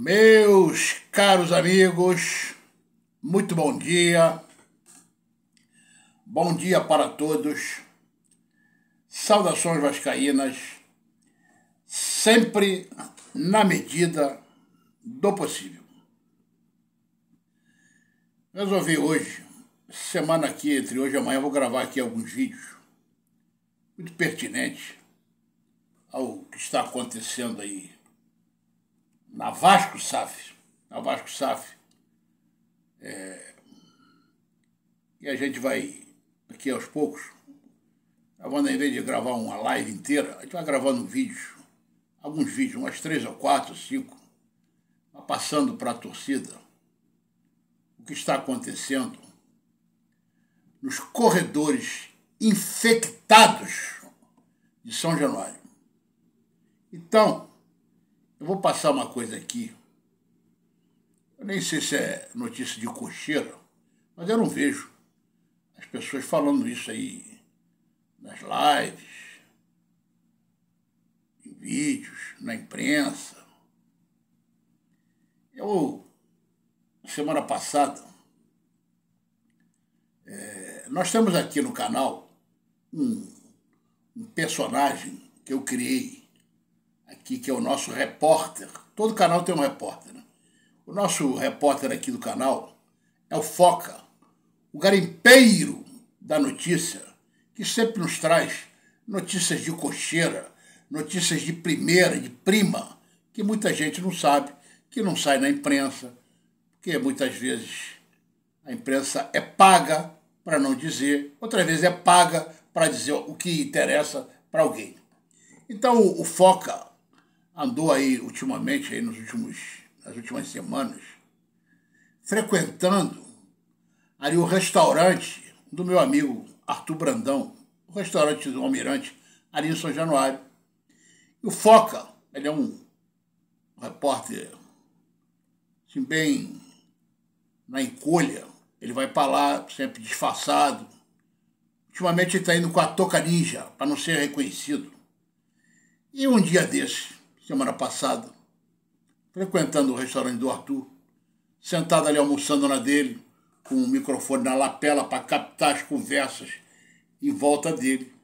Meus caros amigos, muito bom dia. Bom dia para todos. Saudações vascaínas. Sempre na medida do possível. Resolvi hoje, semana aqui, entre hoje e amanhã, vou gravar aqui alguns vídeos muito pertinentes ao que está acontecendo aí na Vasco SAF, na Vasco SAF, é, e a gente vai aqui aos poucos, gravando, ao invés de gravar uma live inteira, a gente vai gravando vídeos, alguns vídeos, umas três ou quatro, cinco, passando para a torcida o que está acontecendo nos corredores infectados de São Januário. Então, eu vou passar uma coisa aqui. Eu nem sei se é notícia de cocheira, mas eu não vejo as pessoas falando isso aí nas lives, em vídeos, na imprensa. Eu, semana passada, é, nós temos aqui no canal um, um personagem que eu criei aqui, que é o nosso repórter. Todo canal tem um repórter, né? O nosso repórter aqui do canal é o Foca, o garimpeiro da notícia, que sempre nos traz notícias de cocheira, notícias de primeira, de prima, que muita gente não sabe, que não sai na imprensa, porque muitas vezes a imprensa é paga para não dizer, outra vez é paga para dizer o que interessa para alguém. Então o Foca andou aí ultimamente, aí nos últimos, nas últimas semanas, frequentando ali o restaurante do meu amigo Arthur Brandão, o restaurante do Almirante, ali em São Januário. E o Foca, ele é um repórter assim, bem na encolha, ele vai para lá sempre disfarçado. Ultimamente ele está indo com a toca ninja, para não ser reconhecido. E um dia desses, semana passada, frequentando o restaurante do Arthur, sentado ali almoçando na dele, com o microfone na lapela para captar as conversas em volta dele.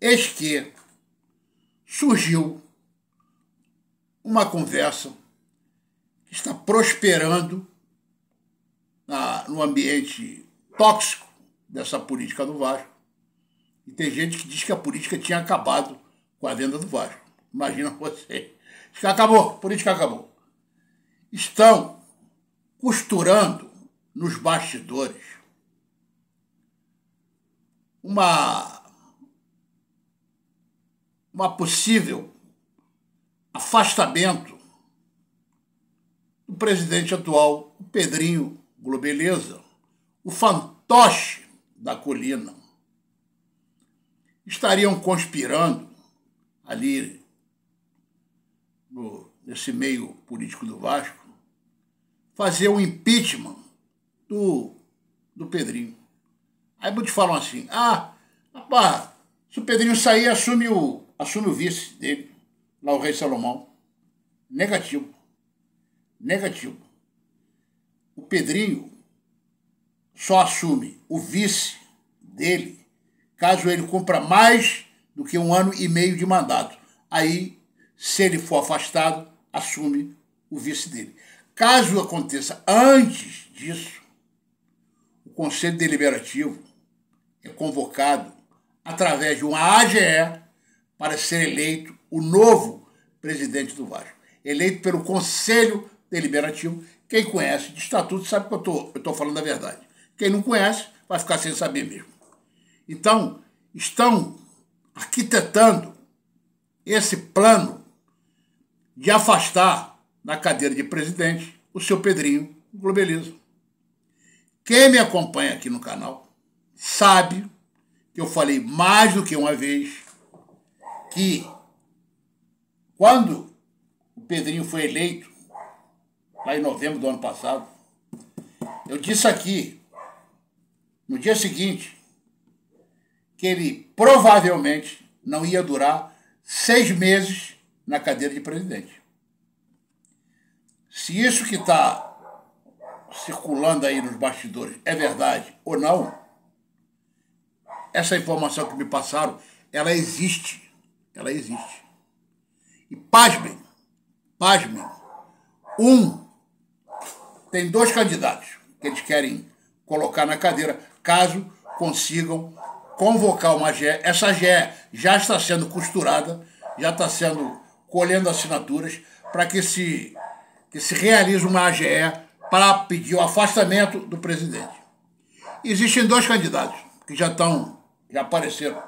Eis que surgiu uma conversa que está prosperando na, no ambiente tóxico dessa política do Vasco. E tem gente que diz que a política tinha acabado com a venda do Vasco. Imagina você. Acabou, política acabou. Estão costurando nos bastidores uma, uma possível afastamento do presidente atual, o Pedrinho Globeleza, o fantoche da colina. Estariam conspirando ali do, desse meio político do Vasco, fazer o um impeachment do, do Pedrinho. Aí muitos falam assim, ah, rapaz, se o Pedrinho sair, assume o, assume o vice dele, lá o rei Salomão. Negativo. Negativo. O Pedrinho só assume o vice dele caso ele cumpra mais do que um ano e meio de mandato. Aí se ele for afastado, assume o vice dele. Caso aconteça antes disso, o Conselho Deliberativo é convocado através de uma AGE para ser eleito o novo presidente do Vasco. Eleito pelo Conselho Deliberativo. Quem conhece de estatuto sabe que eu estou falando a verdade. Quem não conhece vai ficar sem saber mesmo. Então, estão arquitetando esse plano de afastar na cadeira de presidente o seu Pedrinho Globelizo. Quem me acompanha aqui no canal sabe que eu falei mais do que uma vez que quando o Pedrinho foi eleito, lá em novembro do ano passado, eu disse aqui, no dia seguinte, que ele provavelmente não ia durar seis meses na cadeira de presidente. Se isso que está circulando aí nos bastidores é verdade ou não, essa informação que me passaram, ela existe. Ela existe. E pasmem, pasmem. Um, tem dois candidatos que eles querem colocar na cadeira, caso consigam convocar uma GE. Essa GE já está sendo costurada, já está sendo colhendo assinaturas para que se, que se realize uma AGE para pedir o afastamento do presidente. Existem dois candidatos que já estão, já apareceram.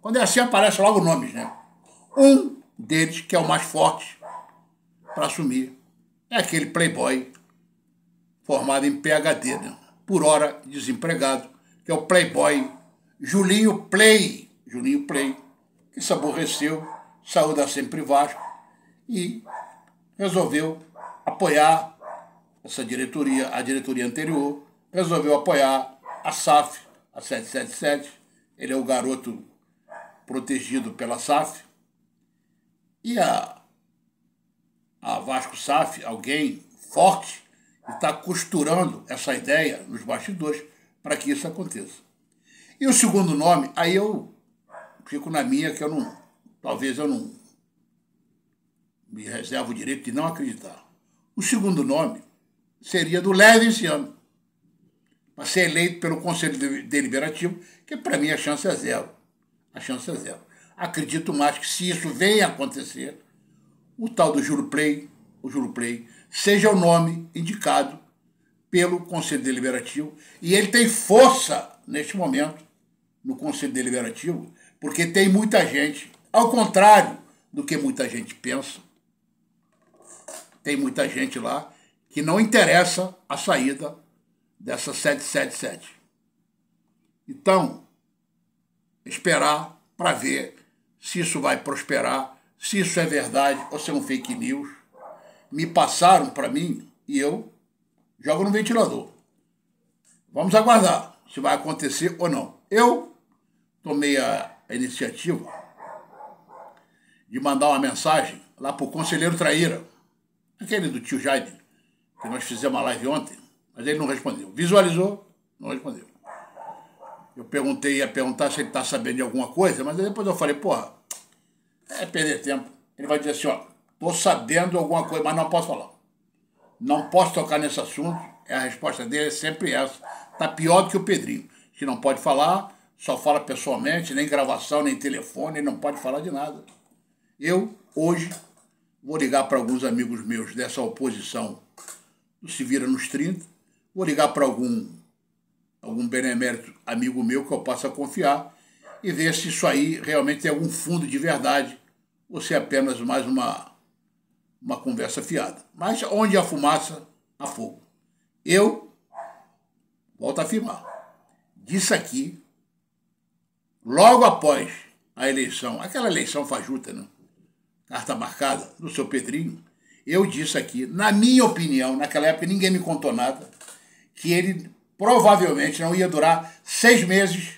Quando é assim, aparece logo nomes, né? Um deles, que é o mais forte para assumir, é aquele playboy formado em PHD, né? por hora desempregado, que é o playboy Julinho Play. Julinho Play, que se aborreceu saiu da Sempre Vasco e resolveu apoiar essa diretoria, a diretoria anterior, resolveu apoiar a SAF, a 777. Ele é o garoto protegido pela SAF. E a, a Vasco SAF, alguém forte, está costurando essa ideia nos bastidores para que isso aconteça. E o segundo nome, aí eu fico na minha, que eu não, Talvez eu não me reservo o direito de não acreditar. O segundo nome seria do Levinciano, para ser eleito pelo Conselho Deliberativo, que para mim a chance é zero. A chance é zero. Acredito mais que se isso venha a acontecer, o tal do Juro Play, o Juro Play, seja o nome indicado pelo Conselho Deliberativo. E ele tem força neste momento no Conselho Deliberativo, porque tem muita gente ao contrário do que muita gente pensa, tem muita gente lá que não interessa a saída dessa 777. Então, esperar para ver se isso vai prosperar, se isso é verdade ou se é um fake news. Me passaram para mim e eu jogo no ventilador. Vamos aguardar se vai acontecer ou não. Eu tomei a iniciativa de mandar uma mensagem lá pro conselheiro Traíra, aquele do tio Jaime, que nós fizemos uma live ontem, mas ele não respondeu. Visualizou, não respondeu. Eu perguntei, ia perguntar se ele tá sabendo de alguma coisa, mas depois eu falei, porra, é perder tempo. Ele vai dizer assim, ó, tô sabendo alguma coisa, mas não posso falar. Não posso tocar nesse assunto. É a resposta dele é sempre essa. Tá pior do que o Pedrinho, que não pode falar, só fala pessoalmente, nem gravação, nem telefone, não pode falar de nada. Eu, hoje, vou ligar para alguns amigos meus dessa oposição do Se Vira nos 30, vou ligar para algum, algum benemérito amigo meu que eu possa confiar e ver se isso aí realmente tem algum fundo de verdade ou se é apenas mais uma, uma conversa fiada. Mas onde há fumaça, há fogo. Eu, volto a afirmar, disse aqui, logo após a eleição, aquela eleição fajuta, não? Né? carta ah, tá marcada, do seu Pedrinho, eu disse aqui, na minha opinião, naquela época ninguém me contou nada, que ele provavelmente não ia durar seis meses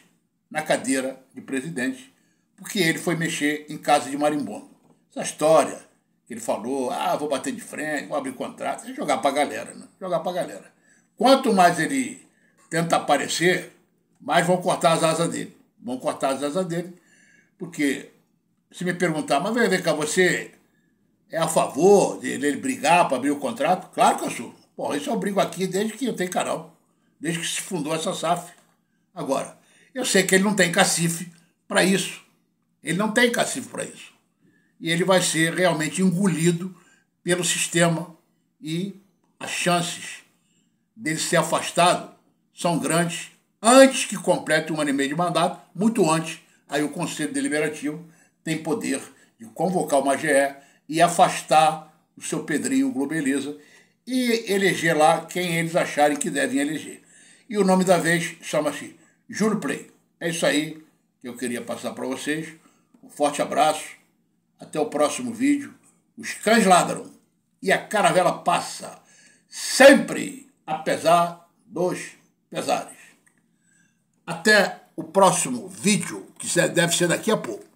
na cadeira de presidente, porque ele foi mexer em casa de marimbondo. Essa história que ele falou, ah, vou bater de frente, vou abrir contrato, é jogar pra galera, né? Jogar pra galera. Quanto mais ele tenta aparecer, mais vão cortar as asas dele. Vão cortar as asas dele, porque se me perguntar, mas vem cá, você é a favor de brigar para abrir o contrato? Claro que eu sou. Porra, isso eu brigo aqui desde que eu tenho canal, desde que se fundou essa SAF. Agora, eu sei que ele não tem cacife para isso. Ele não tem cacife para isso. E ele vai ser realmente engolido pelo sistema e as chances dele ser afastado são grandes antes que complete um ano e meio de mandato, muito antes, aí o Conselho Deliberativo tem poder de convocar uma GE e afastar o seu Pedrinho Globeleza e eleger lá quem eles acharem que devem eleger. E o nome da vez chama-se Júlio Play. É isso aí que eu queria passar para vocês. Um forte abraço. Até o próximo vídeo. Os cães ladram e a caravela passa, sempre apesar dos pesares. Até o próximo vídeo, que deve ser daqui a pouco.